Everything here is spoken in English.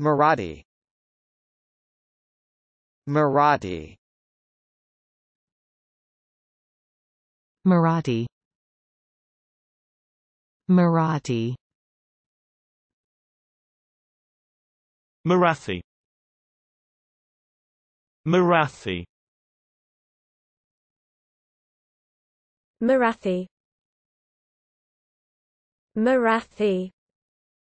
Marathi Marathi Marathi Marathi Marathi Marathi Marathi Marathi